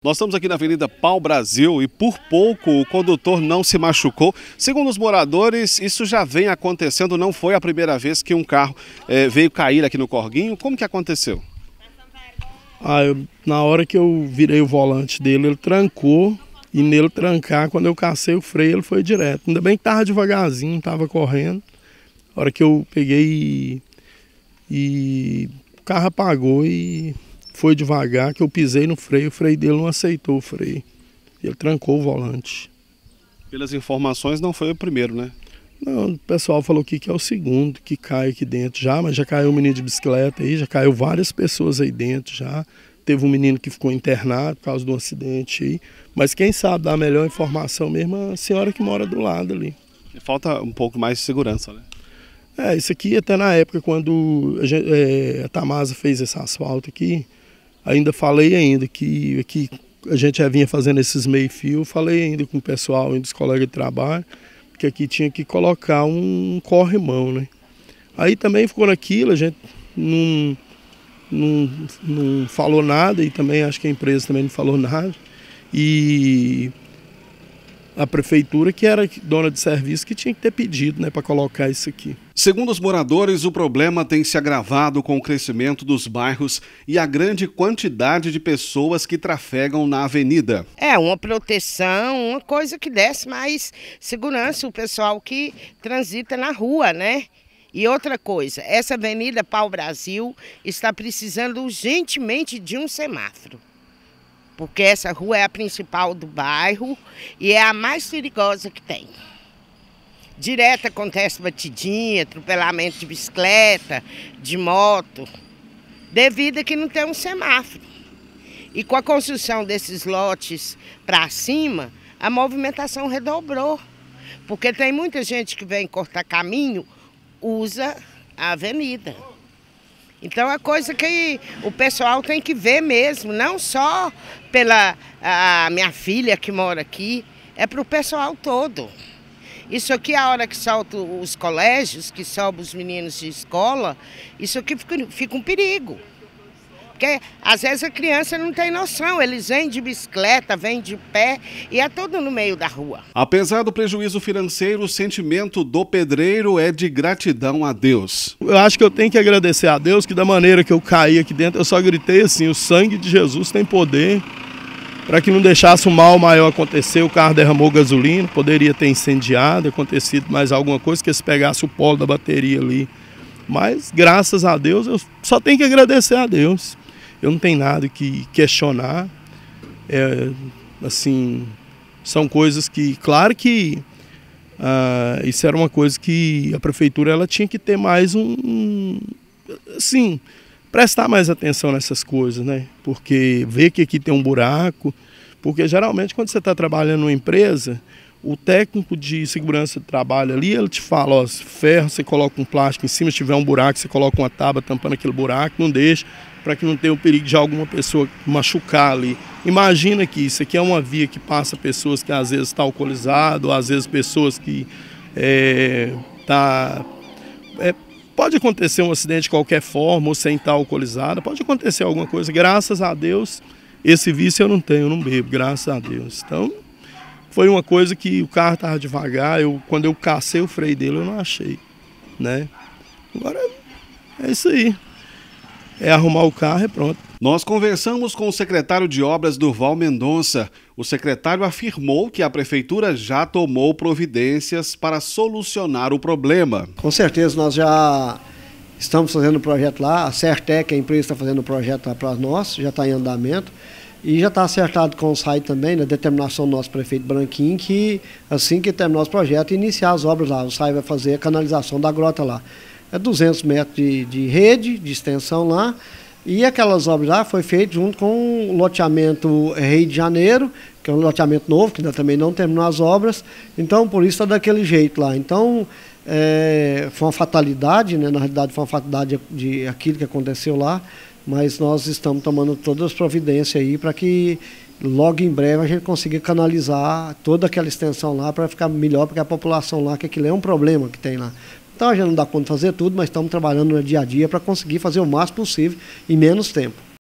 Nós estamos aqui na Avenida Pau Brasil e por pouco o condutor não se machucou. Segundo os moradores, isso já vem acontecendo, não foi a primeira vez que um carro eh, veio cair aqui no Corguinho. Como que aconteceu? Ah, eu, na hora que eu virei o volante dele, ele trancou e nele trancar, quando eu cacei o freio, ele foi direto. Ainda bem que estava devagarzinho, estava correndo. Na hora que eu peguei e, e o carro apagou e foi devagar que eu pisei no freio, o freio dele não aceitou o freio. Ele trancou o volante. Pelas informações, não foi o primeiro, né? Não, o pessoal falou que, que é o segundo que cai aqui dentro já, mas já caiu um menino de bicicleta aí, já caiu várias pessoas aí dentro já. Teve um menino que ficou internado por causa de um acidente aí. Mas quem sabe dar a melhor informação mesmo é a senhora que mora do lado ali. Falta um pouco mais de segurança, né? É, isso aqui até na época quando a, gente, é, a Tamasa fez esse asfalto aqui, ainda falei ainda que, que a gente já vinha fazendo esses meio-fio, falei ainda com o pessoal, ainda os colegas de trabalho, que aqui tinha que colocar um corrimão, né? Aí também ficou naquilo, a gente não, não, não falou nada e também acho que a empresa também não falou nada. E a prefeitura, que era dona de serviço, que tinha que ter pedido né, para colocar isso aqui. Segundo os moradores, o problema tem se agravado com o crescimento dos bairros e a grande quantidade de pessoas que trafegam na avenida. É, uma proteção, uma coisa que desse mais segurança o pessoal que transita na rua, né? E outra coisa, essa Avenida Pau Brasil está precisando urgentemente de um semáforo porque essa rua é a principal do bairro e é a mais perigosa que tem. Direto acontece batidinha, atropelamento de bicicleta, de moto, devido a que não tem um semáforo. E com a construção desses lotes para cima, a movimentação redobrou. Porque tem muita gente que vem cortar caminho, usa a avenida. Então é coisa que o pessoal tem que ver mesmo, não só pela a minha filha que mora aqui, é para o pessoal todo. Isso aqui, a hora que solta os colégios, que sobem os meninos de escola, isso aqui fica, fica um perigo. Porque às vezes a criança não tem noção, eles vêm de bicicleta, vêm de pé e é tudo no meio da rua. Apesar do prejuízo financeiro, o sentimento do pedreiro é de gratidão a Deus. Eu acho que eu tenho que agradecer a Deus que da maneira que eu caí aqui dentro, eu só gritei assim: o sangue de Jesus tem poder para que não deixasse o um mal maior acontecer, o carro derramou gasolina, poderia ter incendiado, acontecido mais alguma coisa, que se pegasse o polo da bateria ali. Mas graças a Deus, eu só tenho que agradecer a Deus. Eu não tenho nada que questionar. É, assim, são coisas que, claro que ah, isso era uma coisa que a prefeitura ela tinha que ter mais um, um assim, prestar mais atenção nessas coisas, né? Porque ver que aqui tem um buraco, porque geralmente quando você está trabalhando numa empresa, o técnico de segurança de trabalho ali, ele te fala, ó, ferro, você coloca um plástico em cima, se tiver um buraco, você coloca uma tábua tampando aquele buraco, não deixa, para que não tenha o perigo de alguma pessoa machucar ali. Imagina que isso aqui é uma via que passa pessoas que às vezes estão tá alcoolizado, às vezes pessoas que é, tá é, pode acontecer um acidente de qualquer forma ou sem estar tá alcoolizada, pode acontecer alguma coisa. Graças a Deus, esse vício eu não tenho, eu não bebo, graças a Deus. Então, foi uma coisa que o carro estava devagar. Eu, quando eu cacei o freio dele, eu não achei. Né? Agora é isso aí. É arrumar o carro e pronto. Nós conversamos com o secretário de obras Durval Mendonça. O secretário afirmou que a prefeitura já tomou providências para solucionar o problema. Com certeza, nós já estamos fazendo o projeto lá. A Certec, a empresa, está fazendo o projeto para nós, já está em andamento. E já está acertado com o SAI também, na né? determinação do nosso prefeito Branquinho, que assim que terminar os projetos, iniciar as obras lá. O SAI vai fazer a canalização da grota lá. É 200 metros de, de rede, de extensão lá. E aquelas obras lá foi feito junto com o loteamento Rei de Janeiro, que é um loteamento novo, que ainda também não terminou as obras. Então, por isso está daquele jeito lá. Então, é, foi uma fatalidade, né? na realidade foi uma fatalidade de aquilo que aconteceu lá mas nós estamos tomando todas as providências aí para que logo em breve a gente consiga canalizar toda aquela extensão lá para ficar melhor, porque a população lá, que aquilo é um problema que tem lá. Então a gente não dá conta de fazer tudo, mas estamos trabalhando no dia a dia para conseguir fazer o máximo possível em menos tempo.